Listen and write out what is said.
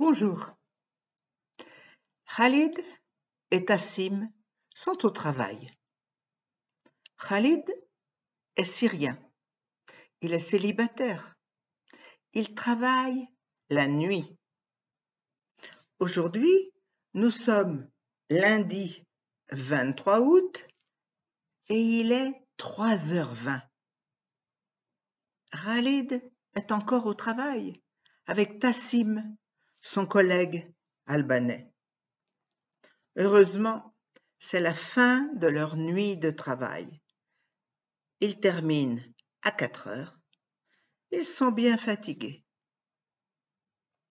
Bonjour. Khalid et Tassim sont au travail. Khalid est syrien. Il est célibataire. Il travaille la nuit. Aujourd'hui, nous sommes lundi 23 août et il est 3h20. Khalid est encore au travail avec Tassim son collègue albanais. Heureusement, c'est la fin de leur nuit de travail. Ils terminent à quatre heures. Ils sont bien fatigués.